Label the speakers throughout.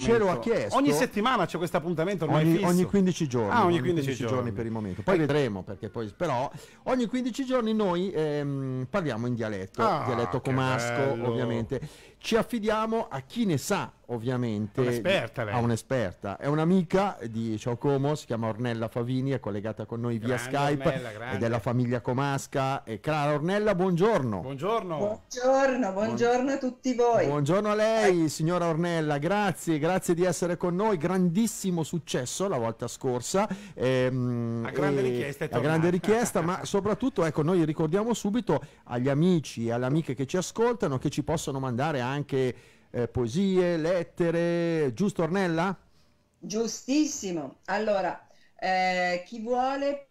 Speaker 1: Ce lo ha chiesto. Ogni settimana c'è questo appuntamento ormai ogni, ogni 15 giorni. Ah, ogni 15, 15 giorni. giorni. per il momento. Poi eh. vedremo perché poi però ogni 15 giorni noi ehm, parliamo in dialetto, ah, dialetto comasco, bello. ovviamente. Ci affidiamo a chi ne sa ovviamente un'esperta, lei. a un'esperta. È un'amica di Como, si chiama Ornella Favini, è collegata con noi grande via Skype e della famiglia Comasca. E Clara Ornella, buongiorno. Buongiorno. Buongiorno, buongiorno a tutti voi. Buongiorno a lei, ecco. signora Ornella, grazie, grazie di essere con noi. Grandissimo successo la volta scorsa. Ehm, a grande richiesta. A grande richiesta, ma soprattutto ecco, noi ricordiamo subito agli amici e alle amiche che ci ascoltano che ci possono mandare anche eh, poesie, lettere, giusto Ornella?
Speaker 2: Giustissimo. Allora, eh, chi vuole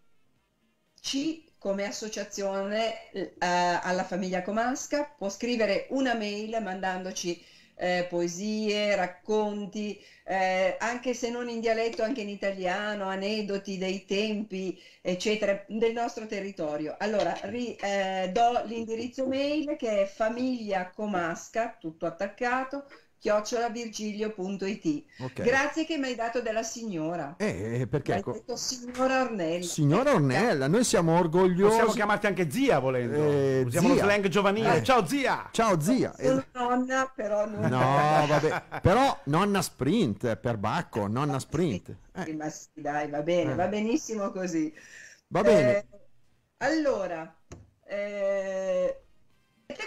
Speaker 2: ci come associazione eh, alla famiglia Comasca può scrivere una mail mandandoci eh, poesie, racconti, eh, anche se non in dialetto, anche in italiano, aneddoti dei tempi, eccetera, del nostro territorio. Allora, ri, eh, do l'indirizzo mail che è famiglia comasca, tutto attaccato, chiocciolavirgilio.it.
Speaker 1: Okay. Grazie
Speaker 2: che mi hai dato della signora.
Speaker 1: Eh, eh perché? Hai ecco.
Speaker 2: detto signora Ornella.
Speaker 1: Signora Ornella, noi siamo orgogliosi. Possiamo chiamarti anche zia volendo. Eh, Usiamo zia. lo slang giovanile. Eh. Ciao zia. Ciao zia. Sono
Speaker 2: nonna però non... No, vabbè.
Speaker 1: però nonna sprint per Bacco, nonna sprint.
Speaker 2: Eh. Ma sì, dai, va bene, eh. va benissimo così. Va bene. Eh, allora, eh,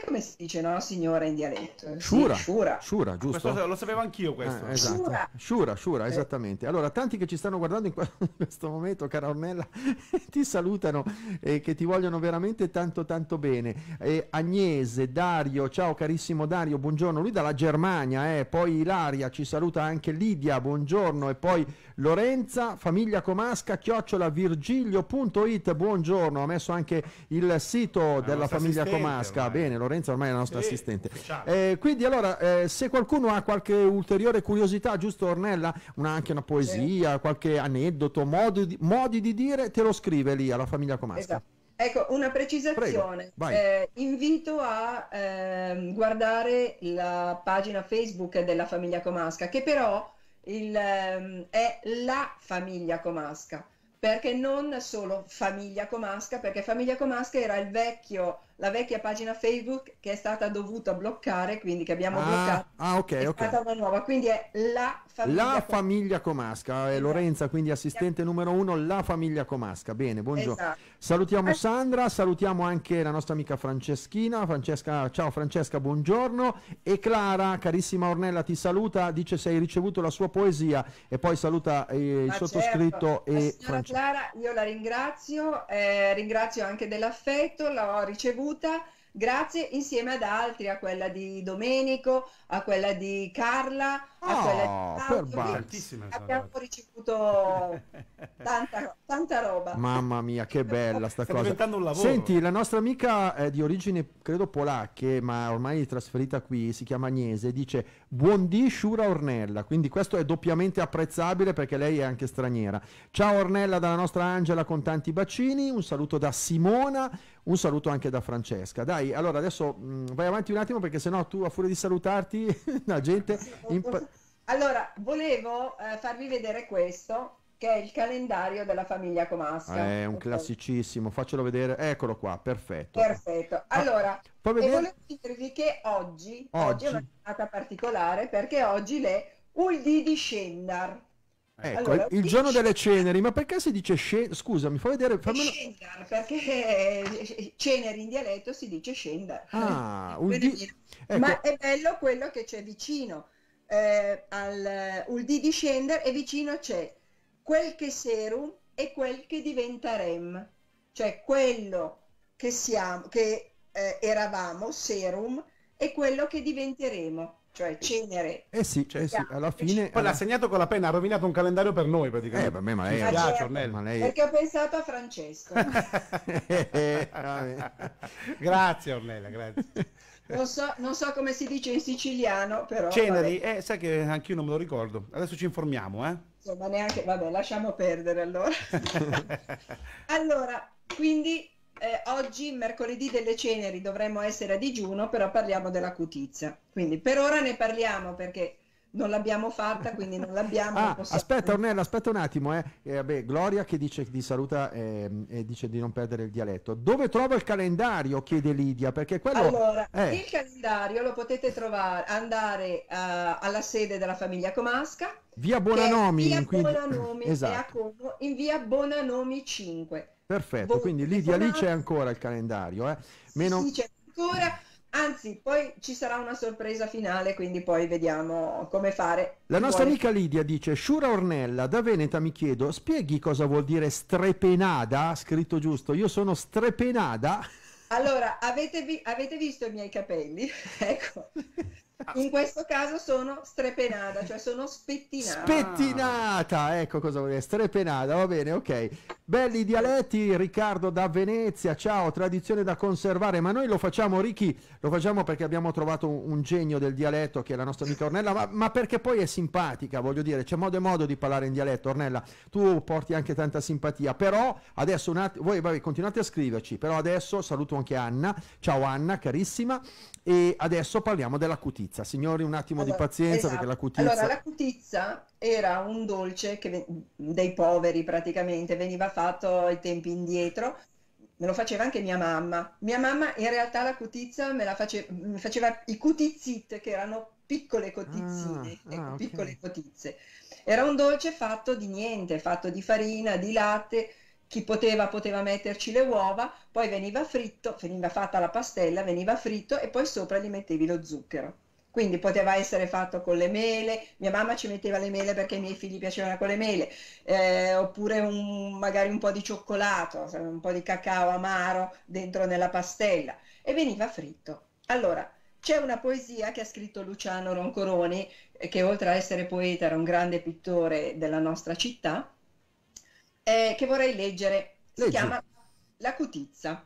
Speaker 2: come si dice, no, signora in dialetto? Shura,
Speaker 1: eh, sì, shura. shura giusto? Questo, lo sapevo anch'io questo. Eh, esatto. Shura. shura, shura eh. esattamente. Allora, tanti che ci stanno guardando in questo momento, cara Ornella, ti salutano e eh, che ti vogliono veramente tanto tanto bene. Eh, Agnese, Dario, ciao carissimo Dario, buongiorno. Lui dalla Germania, eh. poi Ilaria, ci saluta anche Lidia, buongiorno. E poi Lorenza, famiglia Comasca, chiocciola virgilio.it, buongiorno. Ha messo anche il sito della famiglia Comasca, bene bene, Lorenzo ormai è la nostra sì, assistente. Eh, quindi allora, eh, se qualcuno ha qualche ulteriore curiosità, giusto Ornella, una, anche una poesia, sì. qualche aneddoto, modi di, modi di, dire, te lo scrive lì alla famiglia Comasca. Esatto.
Speaker 2: Ecco, una precisazione. Prego, eh, invito a ehm, guardare la pagina Facebook della famiglia Comasca, che però il, ehm, è la famiglia Comasca perché non solo Famiglia Comasca, perché Famiglia Comasca era vecchio, la vecchia pagina Facebook che è stata dovuta bloccare, quindi che abbiamo ah, bloccato.
Speaker 1: Ah, ok, è ok. È stata
Speaker 2: una nuova, quindi è la Famiglia La Comasca.
Speaker 1: Famiglia Comasca, è eh, Lorenza, quindi assistente esatto. numero uno, la Famiglia Comasca. Bene, buongiorno. Esatto. Salutiamo eh. Sandra, salutiamo anche la nostra amica Franceschina. Francesca, ciao Francesca, buongiorno. E Clara, carissima Ornella, ti saluta, dice se hai ricevuto la sua poesia e poi saluta eh, il ah, certo. sottoscritto. Certo. E signora
Speaker 2: Clara, io la ringrazio, eh, ringrazio anche dell'affetto, l'ho ricevuta grazie insieme ad altri, a quella di Domenico, a quella di Carla, a oh, quella di Tantissime abbiamo ricevuto tanta, tanta, roba.
Speaker 1: Mamma mia, che bella sta, sta cosa. diventando un lavoro. Senti, la nostra amica eh, di origine, credo polacche, ma ormai è trasferita qui, si chiama Agnese, dice Buondì Shura Ornella, quindi questo è doppiamente apprezzabile perché lei è anche straniera. Ciao Ornella dalla nostra Angela con tanti bacini, un saluto da Simona, un saluto anche da Francesca. Dai, allora adesso mh, mm, vai avanti un attimo perché sennò tu a furia di salutarti la gente... Impa-
Speaker 2: allora, volevo eh, farvi vedere questo che è il calendario della famiglia Comasca. è
Speaker 1: eh, un classicissimo, faccelo vedere. Eccolo qua, perfetto.
Speaker 2: Perfetto. Ah, allora, ah, volevo dirvi che oggi, oggi. oggi è una giornata particolare perché oggi le Uldi di Scendar. Ecco, allora, il
Speaker 1: giorno delle ceneri, ma perché si dice ceneri? Scusa, mi fai vedere? Fammelo...
Speaker 2: Scendar, perché eh, ceneri in dialetto si dice scendar.
Speaker 1: Ah, di...
Speaker 2: ecco. Ma è bello quello che c'è vicino. Eh, al Uldi di scendere e vicino c'è quel che serum e quel che diventa rem, cioè quello che siamo, che eh, eravamo, serum, e quello che diventeremo cioè eh cenere.
Speaker 1: Eh sì, eh cioè, sì alla cioè, fine... Poi l'ha segnato con la penna, ha rovinato un calendario per noi praticamente. Eh, per me, ma lei... Piace, certo, ma lei... Perché
Speaker 2: ho pensato a Francesco.
Speaker 1: grazie Ornella, grazie. Non
Speaker 2: so, non so, come si dice in siciliano, però... Ceneri,
Speaker 1: eh, sai che anch'io non me lo ricordo. Adesso ci informiamo, eh?
Speaker 2: Insomma, neanche... Vabbè, lasciamo perdere allora. allora, quindi eh, oggi, mercoledì delle ceneri, dovremmo essere a digiuno, però parliamo della cutizia. Quindi per ora ne parliamo perché non l'abbiamo fatta, quindi non l'abbiamo. ah, non aspetta,
Speaker 1: Ornella, aspetta un attimo. Eh. Eh, vabbè, Gloria che dice di saluta eh, e dice di non perdere il dialetto. Dove trovo il calendario? chiede Lidia. Perché quello. Allora, eh. il
Speaker 2: calendario lo potete trovare, andare uh, alla sede della famiglia Comasca.
Speaker 1: Via Bonanomi, via Bonanomi quindi... esatto.
Speaker 2: Como, in via Bonanomi 5
Speaker 1: Perfetto, Vol- boh, quindi Lidia lì c'è ancora il calendario. Eh? Meno... Sì,
Speaker 2: c'è ancora. Anzi, poi ci sarà una sorpresa finale, quindi poi vediamo come fare. La nostra vuole... amica
Speaker 1: Lidia dice: Sciura Ornella, da Veneta mi chiedo, spieghi cosa vuol dire strepenada? Scritto giusto, io sono strepenada.
Speaker 2: Allora, avete, vi- avete visto i miei capelli? ecco. Ah, in questo caso sono strepenata, cioè sono spettinata.
Speaker 1: Spettinata, ecco cosa vuol dire, strepenata, va bene, ok. Belli dialetti, Riccardo da Venezia, ciao, tradizione da conservare, ma noi lo facciamo, Ricky, lo facciamo perché abbiamo trovato un, un genio del dialetto che è la nostra amica Ornella, ma, ma, perché poi è simpatica, voglio dire, c'è modo e modo di parlare in dialetto, Ornella, tu porti anche tanta simpatia, però adesso un attimo, voi vabbè, continuate a scriverci, però adesso saluto anche Anna, ciao Anna, carissima, e adesso parliamo della cutizza. Signori, un attimo allora, di pazienza esatto. perché la cutizza... Allora, la
Speaker 2: cutizza era un dolce che, dei poveri praticamente, veniva fatto ai tempi indietro. Me lo faceva anche mia mamma. Mia mamma in realtà la cutizza me la face, me mm, faceva i cutizzit, che erano piccole cotizzine, ah, ah, ecco, ah, piccole okay. cotizze. Era un dolce fatto di niente, fatto di farina, di latte, chi poteva poteva metterci le uova, poi veniva fritto, veniva fatta la pastella, veniva fritto e poi sopra gli mettevi lo zucchero. Quindi poteva essere fatto con le mele, mia mamma ci metteva le mele perché i miei figli piacevano con le mele, eh, oppure un, magari un po' di cioccolato, un po' di cacao amaro dentro nella pastella e veniva fritto. Allora, c'è una poesia che ha scritto Luciano Roncoroni, eh, che oltre a essere poeta era un grande pittore della nostra città, eh, che vorrei leggere. Si Leggi. chiama La cutizza.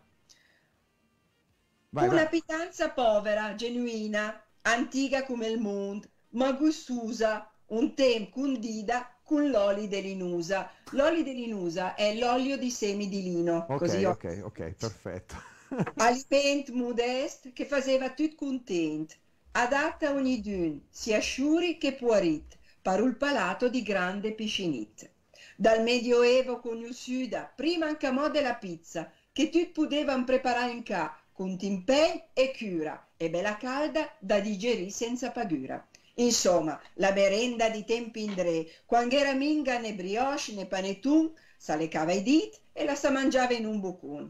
Speaker 2: Vai, Una vai. pietanza povera, genuina, antica come il mondo, ma gustosa, un tem condida con l'olio dell'inusa. L'olio dell'inusa è l'olio di semi di lino. Ok, così ho... ok,
Speaker 1: oh. ok, perfetto.
Speaker 2: Aliment modest che faceva tutti content, adatta a ogni dune, sia sciuri che puarit, per il palato di grande piscinit. Dal Medioevo con conosciuta prima anche a mo' della pizza, che tutti potevano preparare in ca, con timpei e cura, e bella calda da digerire senza pagura. Insomma, la merenda di tempi in dre, quando era minga né brioche né panetun, sa le cava i dit e la sa mangiava in un bucun.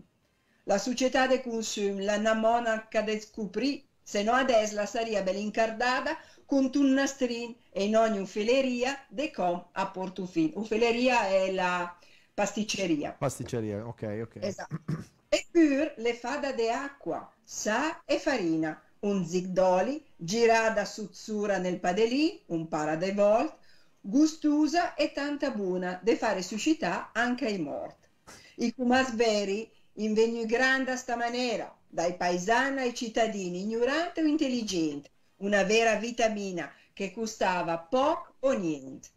Speaker 2: La società de consum, la namona che descoprì, se no adesso la saria incardata, con un nastrin e in ogni ufeleria de com a portufin. Ufeleria è la pasticceria.
Speaker 1: Pasticceria, ok, ok. Esatto.
Speaker 2: e pur le fada de acqua, sa e farina, un zigdoli, girada suzzura nel padelì, un para de volt, gustosa e tanta buona, de fare suscità anche ai morti. I cumas veri in grande a sta maniera, dai paesani ai cittadini, ignorante o intelligente, una vera vitamina che costava poco o niente.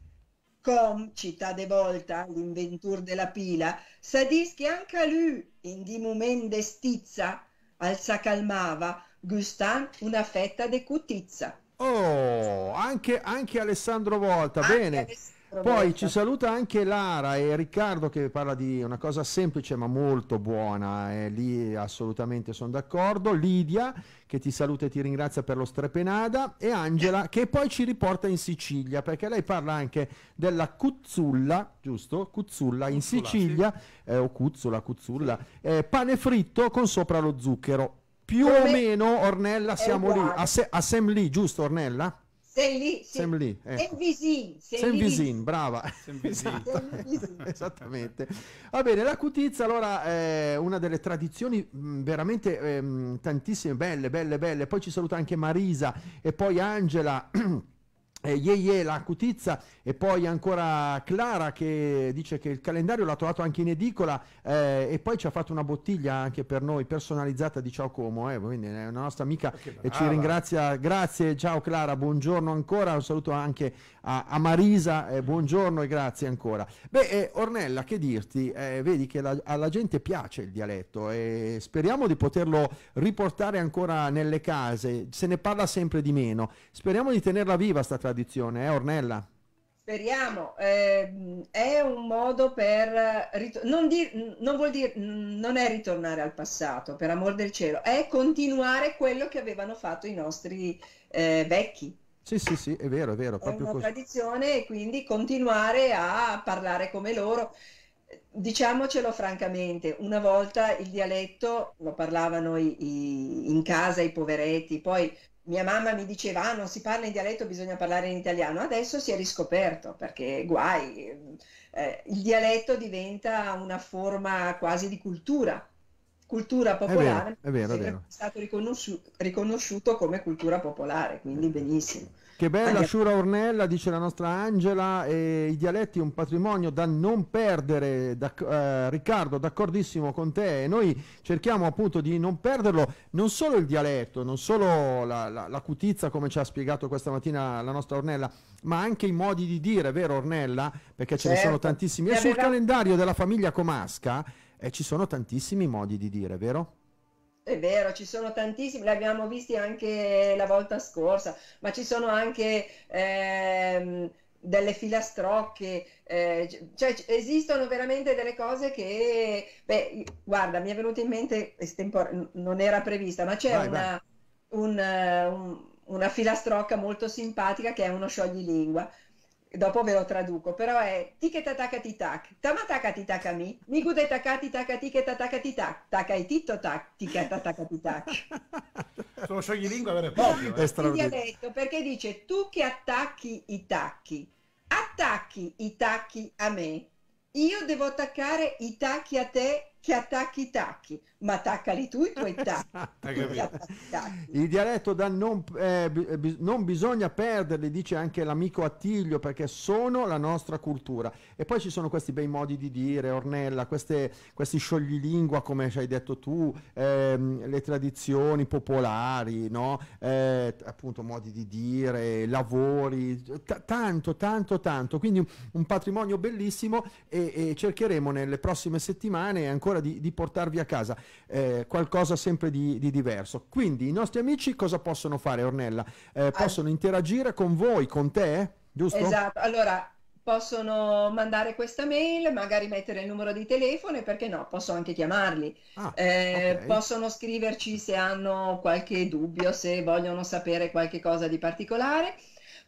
Speaker 2: Com, città de volta, l'inventur della pila, sadis che anche a lui, in di moment de stizza, al s'accalmava, gustan una fetta de cutizza.
Speaker 1: Oh, anche, anche Alessandro Volta, anche bene. Alessandro poi ci saluta anche Lara e Riccardo che parla di una cosa semplice ma molto buona, eh, lì assolutamente sono d'accordo, Lidia che ti saluta e ti ringrazia per lo strepenada e Angela che poi ci riporta in Sicilia perché lei parla anche della Cuzzulla, giusto? Cuzzulla in Cuzzulla, Sicilia, sì. eh, o cuzzula, Cuzzulla, sì. eh, pane fritto con sopra lo zucchero. Più Come o meno Ornella siamo lì, a, se, a Sam lì, giusto Ornella?
Speaker 2: Sei lì, Sam Lee, ecco. Sam Visin, Sam Visin,
Speaker 1: brava. Sam
Speaker 2: Visin.
Speaker 1: Esattamente. Va bene, la cutizia allora è una delle tradizioni mm, veramente ehm, tantissime, belle, belle, belle. Poi ci saluta anche Marisa e poi Angela. eh, Ye Ye, la cutizza e poi ancora Clara che dice che il calendario l'ha trovato anche in edicola eh, e poi ci ha fatto una bottiglia anche per noi personalizzata di Ciao Como, eh, quindi è una nostra amica e ci ringrazia, grazie, ciao Clara, buongiorno ancora, un saluto anche a, a Marisa, eh, buongiorno e grazie ancora. Beh eh, Ornella che dirti, eh, vedi che la, alla gente piace il dialetto e speriamo di poterlo riportare ancora nelle case, se ne parla sempre di meno, speriamo di tenerla viva sta tradizione questa eh Ornella?
Speaker 2: Speriamo, eh, è un modo per, non, dir, non vuol dire, non è ritornare al passato, per amor del cielo, è continuare quello che avevano fatto i nostri eh, vecchi. Sì, sì, sì, è vero, è vero. È proprio una così. tradizione e quindi continuare a parlare come loro. Diciamocelo francamente, una volta il dialetto lo parlavano i, i, in casa i poveretti, poi mia mamma mi diceva ah, non si parla in dialetto, bisogna parlare in italiano, adesso si è riscoperto perché guai, eh, eh il dialetto diventa una forma quasi di cultura, cultura popolare, è, vero, è, vero, è, è stato riconosciuto, riconosciuto come cultura popolare, quindi benissimo.
Speaker 1: Che bella Sciura Ornella, dice la nostra Angela, e i dialetti un patrimonio da non perdere. Da, eh, Riccardo, d'accordissimo con te, e noi cerchiamo appunto di non perderlo, non solo il dialetto, non solo la, la, la cutizia come ci ha spiegato questa mattina la nostra Ornella, ma anche i modi di dire, vero Ornella? Perché ce certo. ne sono certo. tantissimi. E, sul calendario della famiglia Comasca eh, ci sono tantissimi modi di dire, vero?
Speaker 2: È vero, ci sono tantissimi, li abbiamo visti anche la volta scorsa, ma ci sono anche ehm, delle filastrocche, eh, cioè esistono veramente delle cose che, beh, guarda, mi è venuto in mente, estempor- non era prevista, ma c'è vai, una, vai. Un, un, una filastrocca molto simpatica che è uno scioglilingua dopo ve lo traduco, però è tichetatacati tac, tamatacati tacami, migudetakati mi che tatacati tac, tacaititto tac, tichetatacati tac.
Speaker 1: Sono scioglilingua vero e proprio. Eh. È dialetto
Speaker 2: perché dice tu che attacchi i tacchi, attacchi i tacchi a me, io devo attaccare i tacchi a te che attacchi i tacchi, ma attaccali tu i tuoi tacchi. Esatto, Il
Speaker 1: dialetto da non, eh, eh non, bisogna perderli, dice anche l'amico Attilio, perché sono la nostra cultura. E poi ci sono questi bei modi di dire, Ornella, queste, questi scioglilingua, come ci hai detto tu, ehm, le tradizioni popolari, no? eh, appunto modi di dire, lavori, t- tanto, tanto, tanto. Quindi un patrimonio bellissimo e, e cercheremo nelle prossime settimane ancora ancora di, di portarvi a casa eh, qualcosa sempre di, di, diverso. Quindi i nostri amici cosa possono fare, Ornella? Eh, possono ah. interagire con voi, con te, giusto? Esatto, allora
Speaker 2: possono mandare questa mail, magari mettere il numero di telefono e perché no, posso anche chiamarli. Ah, eh, okay. Possono scriverci se hanno qualche dubbio, se vogliono sapere qualche cosa di particolare,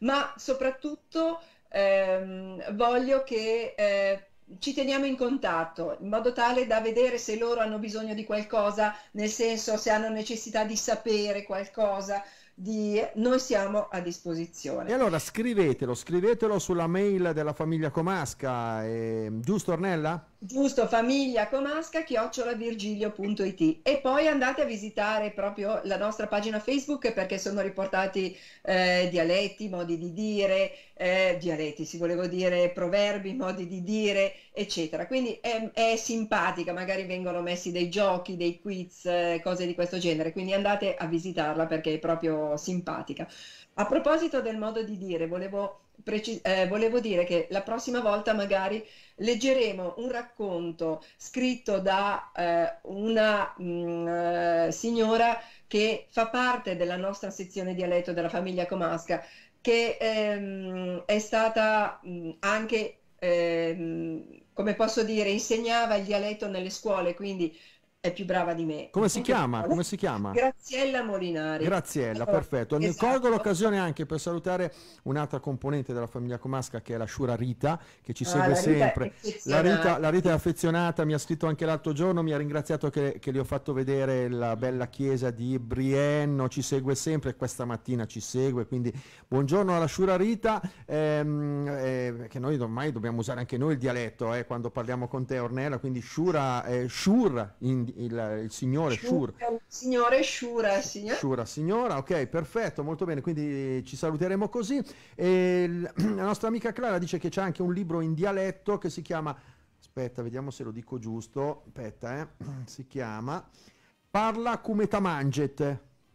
Speaker 2: ma soprattutto ehm, voglio che eh, ci teniamo in contatto in modo tale da vedere se loro hanno bisogno di qualcosa, nel senso se hanno necessità di sapere qualcosa. Di... Noi siamo a disposizione. E
Speaker 1: allora scrivetelo, scrivetelo sulla mail della famiglia Comasca, eh, giusto Ornella?
Speaker 2: Giusto, famiglia Comasca, chiocciolavirgilio.it e poi andate a visitare proprio la nostra pagina Facebook perché sono riportati eh, dialetti, modi di dire, eh, dialetici, volevo dire proverbi, modi di dire, eccetera. Quindi è, è, simpatica, magari vengono messi dei giochi, dei quiz, eh, cose di questo genere, quindi andate a visitarla perché è proprio simpatica. A proposito del modo di dire, volevo, eh, volevo dire che la prossima volta magari leggeremo un racconto scritto da eh, una mh, mm, eh, signora che fa parte della nostra sezione dialetto della famiglia comasca che ehm, è stata mh, anche, ehm, come posso dire, insegnava il dialetto nelle scuole, quindi è più brava di me. Come si chiama? Come si chiama? Graziella Molinari. Graziella,
Speaker 1: allora, perfetto. Ne esatto. colgo l'occasione anche per salutare un'altra componente della famiglia Comasca che è la Sciura Rita, che ci ah, segue la sempre. La Rita, la Rita, è affezionata, mi ha scritto anche l'altro giorno, mi ha ringraziato che, che gli ho fatto vedere la bella chiesa di Brienno, ci segue sempre, questa mattina ci segue, quindi buongiorno alla Sciura Rita, ehm, eh, che noi ormai dobbiamo usare anche noi il dialetto eh, quando parliamo con te Ornella, quindi Sciura, eh, Shur in il, il signore Shura.
Speaker 2: Shur. Eh, signore Shura, signora. Eh.
Speaker 1: Shura, signora, ok, perfetto, molto bene, quindi ci saluteremo così. E la nostra amica Clara dice che c'è anche un libro in dialetto che si chiama, aspetta, vediamo se lo dico giusto, aspetta, eh, si chiama Parla come ta manget.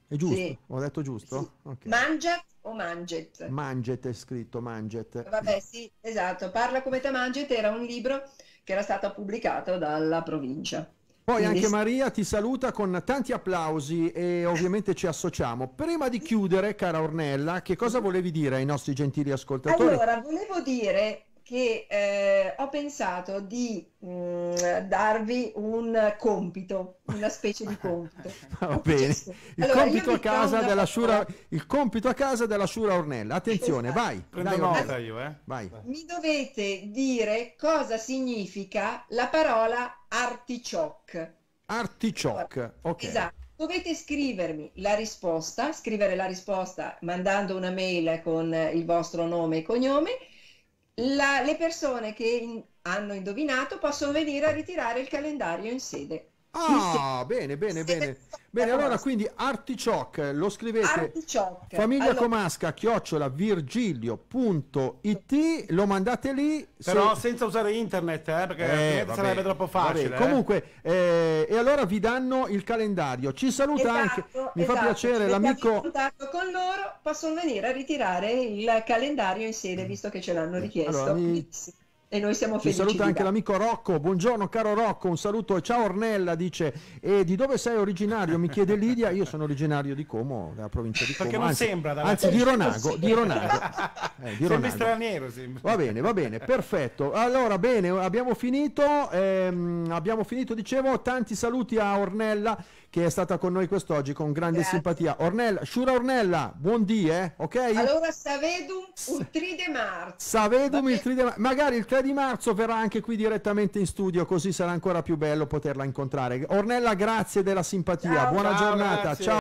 Speaker 1: È giusto? Sì. Ho detto giusto? Sì. Okay. Manget
Speaker 2: o manget?
Speaker 1: Manget è scritto, manget.
Speaker 2: Vabbè, sì, esatto. Parla come ta manget era un libro che era stato pubblicato dalla provincia. Poi anche
Speaker 1: Maria ti saluta con tanti applausi e ovviamente ci associamo. Prima di chiudere, cara Ornella, che cosa volevi dire ai nostri gentili ascoltatori? Allora,
Speaker 2: volevo dire che eh, ho pensato di mh, mm, darvi un compito, una specie di compito. Va bene, il, allora, compito a casa della
Speaker 1: Shura, il compito a casa della Shura Ornella. Attenzione, esatto. vai. Prendo nota io, eh. Vai.
Speaker 2: Mi dovete dire cosa significa la parola artichoc.
Speaker 1: Artichoc, ok. Esatto.
Speaker 2: Dovete scrivermi la risposta, scrivere la risposta mandando una mail con il vostro nome e cognome. La, le persone che in, hanno indovinato possono venire a ritirare il calendario in sede. Ah, in
Speaker 1: sede, bene, bene, sede bene. Bene, allora quindi Artichoc, lo scrivete Artichoc. famiglia allora. comasca chiocciola virgilio.it, lo mandate lì. Però se... senza usare internet, eh, perché eh, sarebbe troppo facile. Eh. Comunque, eh, e allora vi danno il calendario. Ci saluta esatto, anche, mi esatto. fa piacere l'amico... In
Speaker 2: contatto con loro, possono venire a ritirare il calendario in sede, mm. visto che ce l'hanno eh, richiesto. Allora, mi e noi siamo felici. Ci saluta anche da.
Speaker 1: l'amico Rocco. Buongiorno caro Rocco, un saluto. Ciao Ornella, dice. E di dove sei originario? Mi chiede Lidia. Io sono originario di Como, della provincia di Como. Perché non anzi, sembra, anzi di Ronago, di Ronago. Eh, di Ronago. straniero, sembra. Va bene, va bene, perfetto. Allora, bene, abbiamo finito. Ehm, abbiamo finito, dicevo, tanti saluti a Ornella che è stata con noi quest'oggi con grande Grazie. simpatia. Ornella, Sciura Ornella, buon dì, eh? ok? Allora,
Speaker 2: Savedum il 3 di marzo.
Speaker 1: Savedum il 3 di marzo. Magari il 3 di marzo verrà anche qui direttamente in studio, così sarà ancora più bello poterla incontrare. Ornella, grazie della simpatia. Ciao, Buona ciao, giornata. Grazie. Ciao.